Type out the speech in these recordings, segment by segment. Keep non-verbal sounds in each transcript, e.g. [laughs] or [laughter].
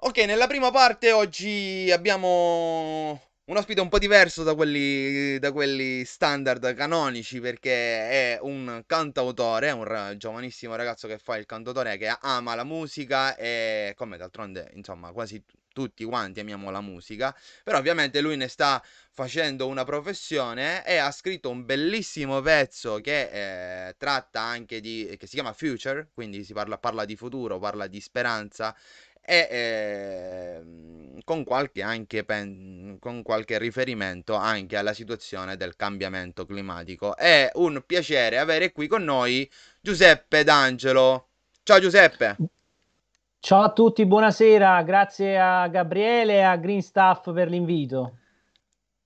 Ok, nella prima parte oggi abbiamo un ospite un po' diverso da quelli, da quelli standard canonici perché è un cantautore, un giovanissimo ragazzo che fa il cantautore che ama la musica e come d'altronde insomma quasi tutti quanti amiamo la musica, però ovviamente lui ne sta facendo una professione e ha scritto un bellissimo pezzo che eh, tratta anche di, che si chiama Future, quindi si parla, parla di futuro, parla di speranza e eh, con, qualche anche, con qualche riferimento anche alla situazione del cambiamento climatico. È un piacere avere qui con noi Giuseppe D'Angelo. Ciao Giuseppe. Ciao a tutti, buonasera, grazie a Gabriele e a Green Staff per l'invito.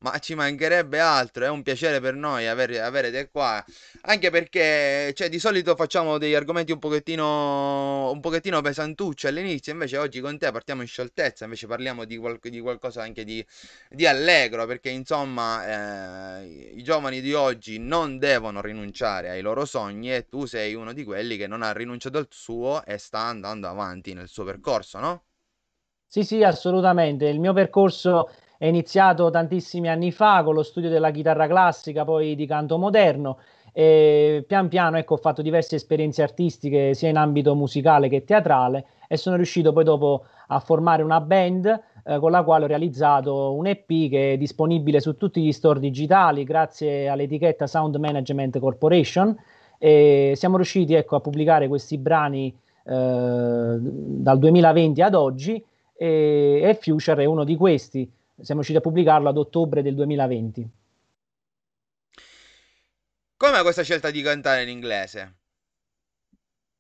Ma ci mancherebbe altro, è un piacere per noi aver, averete qua, anche perché cioè, di solito facciamo degli argomenti un pochettino, un pochettino pesantucci all'inizio, invece oggi con te partiamo in scioltezza, invece parliamo di, qual di qualcosa anche di, di, allegro, perché insomma eh, i giovani di oggi non devono rinunciare ai loro sogni e tu sei uno di quelli che non ha rinunciato al suo e sta andando avanti nel suo percorso, no? Sì, sì, assolutamente, il mio percorso è iniziato tantissimi anni fa con lo studio della chitarra classica, poi di canto moderno e pian piano ecco, ho fatto diverse esperienze artistiche sia in ambito musicale che teatrale e sono riuscito poi dopo a formare una band eh, con la quale ho realizzato un EP che è disponibile su tutti gli store digitali grazie all'etichetta Sound Management Corporation e siamo riusciti ecco, a pubblicare questi brani eh, dal 2020 ad oggi e, e Future è uno di questi siamo riusciti a pubblicarlo ad ottobre del 2020. Come questa scelta di cantare in inglese?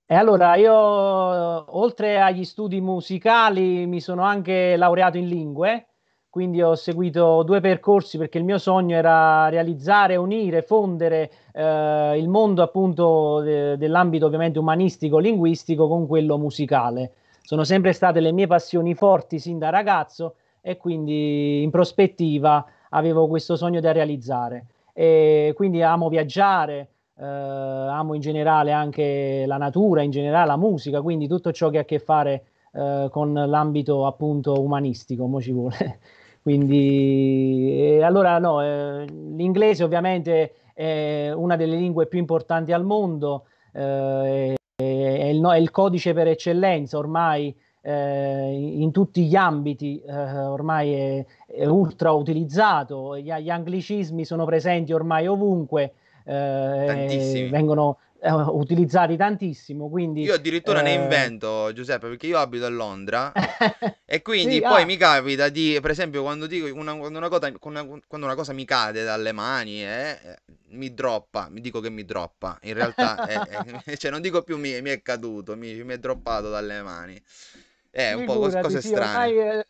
E allora io, oltre agli studi musicali, mi sono anche laureato in lingue, quindi ho seguito due percorsi perché il mio sogno era realizzare, unire, fondere eh, il mondo appunto de- dell'ambito ovviamente umanistico, linguistico con quello musicale. Sono sempre state le mie passioni forti sin da ragazzo e quindi in prospettiva avevo questo sogno da realizzare. E quindi amo viaggiare, eh, amo in generale anche la natura, in generale la musica, quindi tutto ciò che ha a che fare eh, con l'ambito appunto umanistico, mo ci vuole. [laughs] quindi eh, allora no, eh, l'inglese ovviamente è una delle lingue più importanti al mondo, eh, è, è, il, no, è, il, codice per eccellenza ormai eh, in tutti gli ambiti eh, ormai è, è, ultra utilizzato, gli, gli, anglicismi sono presenti ormai ovunque, eh, vengono eh, utilizzati tantissimo. Quindi, io addirittura ne eh, invento, Giuseppe, perché io abito a Londra [laughs] e quindi sì, poi ah. mi capita di, per esempio, quando dico una, quando, una cosa, quando una cosa mi cade dalle mani, e eh, mi droppa, mi dico che mi droppa, in realtà [laughs] cioè, non dico più mi, mi è caduto, mi, mi è droppato dalle mani. È eh, un Figurati, po' cose sì, strane. Ormai, eh,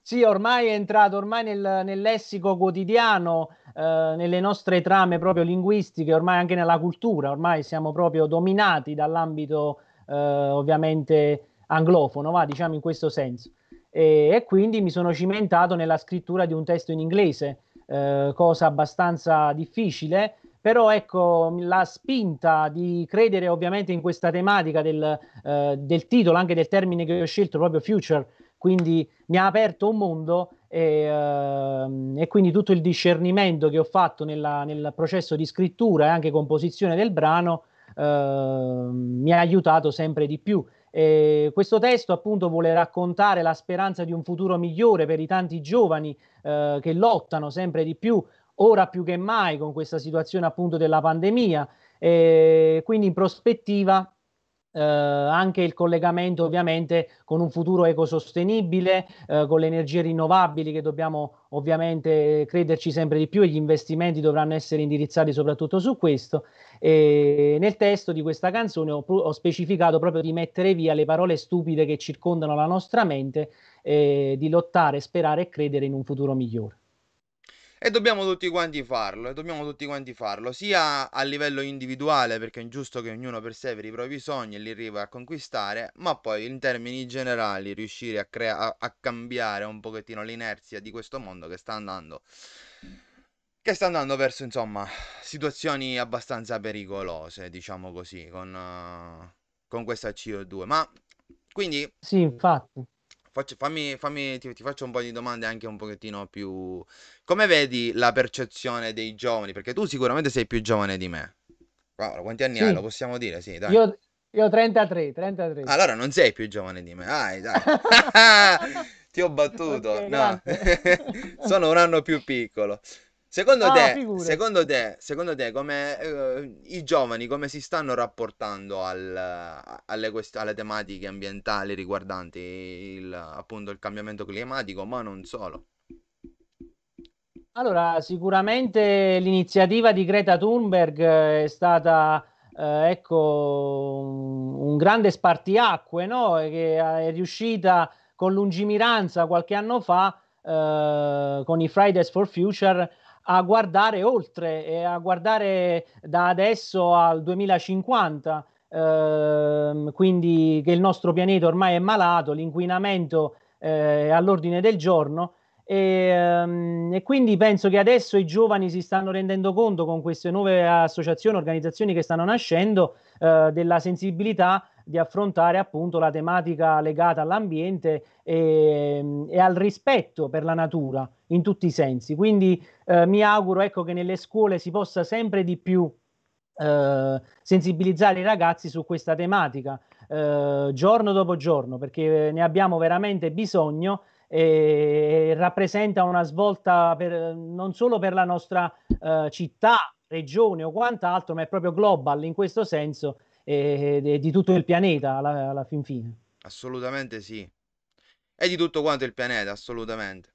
sì, ormai è entrato ormai nel, nel lessico quotidiano, eh, nelle nostre trame proprio linguistiche, ormai anche nella cultura, ormai siamo proprio dominati dall'ambito eh, ovviamente anglofono, va, diciamo in questo senso. E, e, quindi mi sono cimentato nella scrittura di un testo in inglese, eh, cosa abbastanza difficile, però ecco la spinta di credere ovviamente in questa tematica del, eh, del titolo, anche del termine che ho scelto, proprio Future, quindi mi ha aperto un mondo e, uh, e, quindi tutto il discernimento che ho fatto nella, nel processo di scrittura e anche composizione del brano uh, mi ha aiutato sempre di più. E questo testo appunto vuole raccontare la speranza di un futuro migliore per i tanti giovani uh, che lottano sempre di più ora più che mai con questa situazione appunto della pandemia. E eh, quindi in prospettiva eh, anche il collegamento ovviamente con un futuro ecosostenibile, eh, con le energie rinnovabili che dobbiamo ovviamente crederci sempre di più e gli investimenti dovranno essere indirizzati soprattutto su questo. E nel testo di questa canzone ho, ho, specificato proprio di mettere via le parole stupide che circondano la nostra mente, eh, di lottare, sperare e credere in un futuro migliore. E dobbiamo tutti quanti farlo, e dobbiamo tutti quanti farlo, sia a livello individuale, perché è giusto che ognuno perseveri i propri sogni e li arriva a conquistare, ma poi in termini generali riuscire a, crea- a cambiare un pochettino l'inerzia di questo mondo che sta andando che sta andando verso insomma situazioni abbastanza pericolose, diciamo così, con, uh, con questa CO2. Ma quindi. Sì, infatti. Faccio- fammi, fammi- ti, ti faccio un po' di domande anche un pochettino più... Come vedi la percezione dei giovani? Perché tu sicuramente sei più giovane di me. Paolo, quanti anni hai? Lo possiamo dire? Sì, dai. io, io 33, 33. Allora non sei più giovane di me. Dai, dai. [laughs] [laughs] Ti ho battuto. Ok, No, [laughs] sono un anno più piccolo. Secondo, ah, te, secondo, te, secondo te, come eh, i giovani come si stanno rapportando al, alle, quest- alle, tematiche ambientali riguardanti il, appunto il cambiamento climatico, ma non solo? Allora, sicuramente l'iniziativa di Greta Thunberg eh, è stata eh, ecco, un grande spartiacque no? che è riuscita con lungimiranza qualche anno fa eh, con i Fridays for Future a guardare oltre e a guardare da adesso al 2050. Eh, quindi che il nostro pianeta ormai è malato, l'inquinamento eh, è all'ordine del giorno e, ehm, e, quindi penso che adesso i giovani si stanno rendendo conto con queste nuove associazioni, organizzazioni che stanno nascendo eh, della sensibilità di affrontare appunto la tematica legata all'ambiente e, e al rispetto per la natura in tutti i sensi. Quindi eh, mi auguro ecco, che nelle scuole si possa sempre di più eh, sensibilizzare i ragazzi su questa tematica eh, giorno dopo giorno perché ne abbiamo veramente bisogno e rappresenta una svolta per, non solo per la nostra eh, città, regione o quant'altro, ma è proprio global in questo senso e, e di tutto il pianeta alla, alla fin fine. Assolutamente sì. E di tutto quanto il pianeta, assolutamente.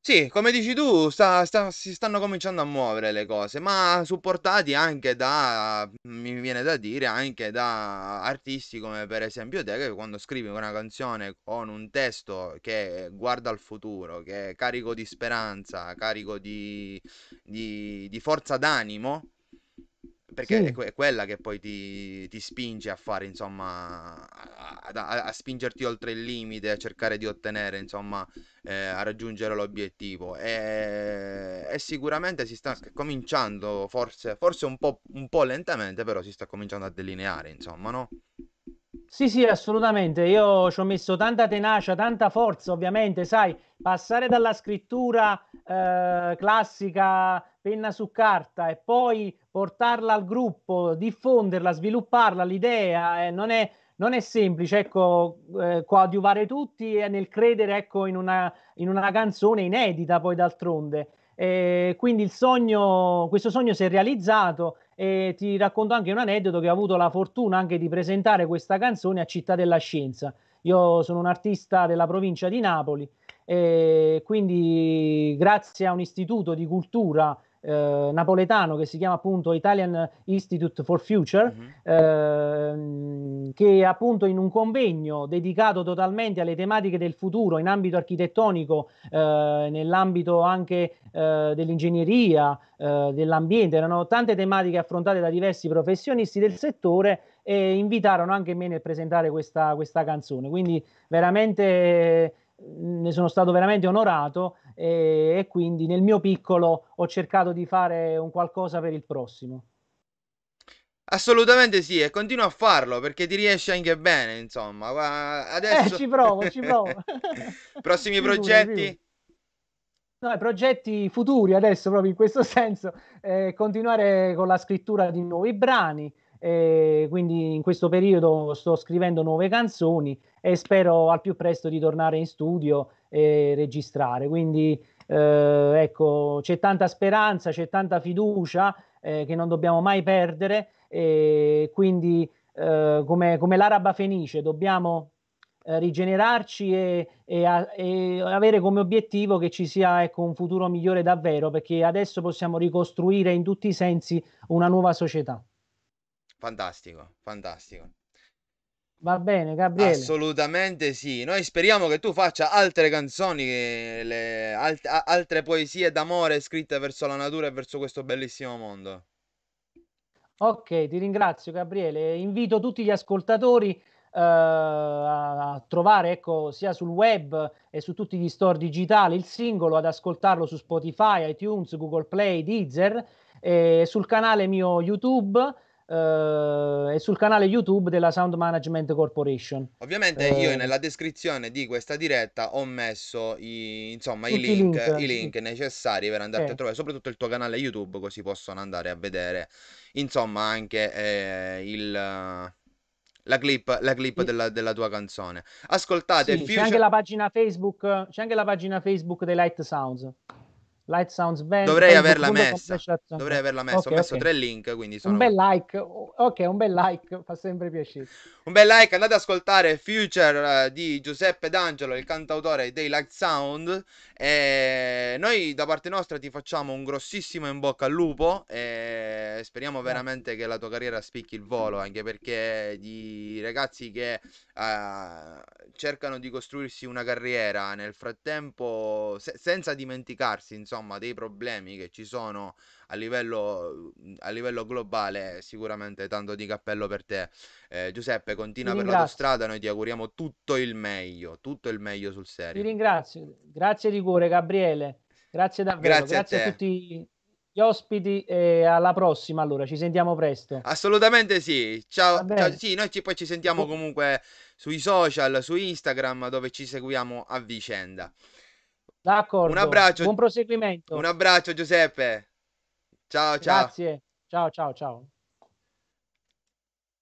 Sì, come dici tu, sta, sta, si stanno cominciando a muovere le cose, ma supportati anche da, mi viene da dire, anche da artisti come per esempio te, che quando scrivi una canzone con un testo che guarda al futuro, che è carico di speranza, carico di, di, di forza d'animo, perché sì. è, que- è, quella che poi ti, ti spinge a fare, insomma, a, a, a, spingerti oltre il limite, a cercare di ottenere, insomma, eh, a raggiungere l'obiettivo. E, e, sicuramente si sta cominciando, forse, forse un, po', un po' lentamente, però si sta cominciando a delineare, insomma, no? Sì, sì, assolutamente. Io ci ho messo tanta tenacia, tanta forza, ovviamente, sai, passare dalla scrittura eh, classica penna su carta e poi portarla al gruppo, diffonderla, svilupparla, l'idea eh, non, è, non, è, semplice, ecco, eh, coadiuvare tutti eh, nel credere ecco, in, una, in una canzone inedita poi d'altronde. Eh, quindi il sogno, questo sogno si è realizzato e ti racconto anche un aneddoto che ho avuto la fortuna anche di presentare questa canzone a Città della Scienza. Io sono un artista della provincia di Napoli e eh, quindi grazie a un istituto di cultura eh, napoletano che si chiama appunto Italian Institute for Future, mm-hmm. eh, che appunto in un convegno dedicato totalmente alle tematiche del futuro in ambito architettonico, eh, nell'ambito anche eh, dell'ingegneria, eh, dell'ambiente, erano tante tematiche affrontate da diversi professionisti del settore e invitarono anche me nel presentare questa, questa canzone. Quindi veramente ne sono stato veramente onorato e, e, quindi nel mio piccolo ho cercato di fare un qualcosa per il prossimo. Assolutamente sì, e continua a farlo perché ti riesce anche bene, insomma. Eh, adesso... Eh, ci provo, ci provo. [laughs] Prossimi sì, progetti? Sì. No, progetti futuri adesso proprio in questo [laughs] senso, eh, continuare con la scrittura di nuovi brani, e quindi in questo periodo sto scrivendo nuove canzoni e spero al più presto di tornare in studio e registrare. Quindi eh, ecco, c'è tanta speranza, c'è tanta fiducia eh, che non dobbiamo mai perdere e quindi eh, come, come l'araba fenice dobbiamo eh, rigenerarci e, e, a, e, avere come obiettivo che ci sia ecco, un futuro migliore davvero, perché adesso possiamo ricostruire in tutti i sensi una nuova società. Fantastico, fantastico. Va bene, Gabriele. Assolutamente sì. Noi speriamo che tu faccia altre canzoni, le, alt, altre poesie d'amore scritte verso la natura e verso questo bellissimo mondo. Ok, ti ringrazio Gabriele. Invito tutti gli ascoltatori eh, a trovare ecco, sia sul web e su tutti gli store digitali il singolo, ad ascoltarlo su Spotify, iTunes, Google Play, Deezer, e sul canale mio YouTube eh, e sul canale YouTube della Sound Management Corporation. Ovviamente io eh, nella descrizione di questa diretta ho messo i, insomma, i link, link, i link necessari per andarti eh. a trovare, soprattutto il tuo canale YouTube, così possono andare a vedere insomma anche eh, il la clip, la clip della, della, tua canzone. Ascoltate, sì, Future... c'è anche la pagina Facebook, c'è anche la pagina Facebook dei Light Sounds. Light Sounds Band. Dovrei averla messa. Dovrei averla messa. Okay, Ho messo okay. tre link, quindi sono... Un bel like. Ok, un bel like, fa sempre piacere. Un bel like, andate ad ascoltare Future uh, di Giuseppe D'Angelo, il cantautore dei Light Sound. E noi da parte nostra ti facciamo un grossissimo in bocca al lupo e speriamo veramente che la tua carriera spicchi il volo, anche perché di ragazzi che uh, cercano di costruirsi una carriera nel frattempo se- senza dimenticarsi, insomma insomma dei problemi che ci sono a livello, mhmm, a livello globale, eh, sicuramente tanto di cappello per te. Eh, Giuseppe, continua per la tua strada, noi ti auguriamo tutto il meglio, tutto il meglio sul serio. Ti ringrazio, grazie di cuore Gabriele, grazie davvero, grazie, grazie a, a tutti gli ospiti e alla prossima allora, ci sentiamo presto. Assolutamente sì, ciao, ciao sì, noi ci, poi ci sentiamo ecco. comunque sui social, su Instagram dove ci seguiamo a vicenda. D'accordo. Un abbraccio. Buon proseguimento. Un abbraccio Giuseppe. Ciao, ciao. Grazie. Ciao, ciao, ciao.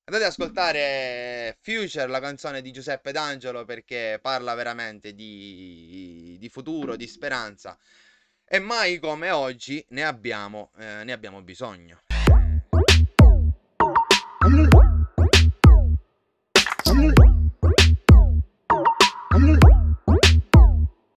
Andate ad ascoltare Future, la canzone di Giuseppe D'Angelo, perché parla veramente di, di futuro, di speranza. E mai come oggi ne abbiamo, eh, ne abbiamo bisogno.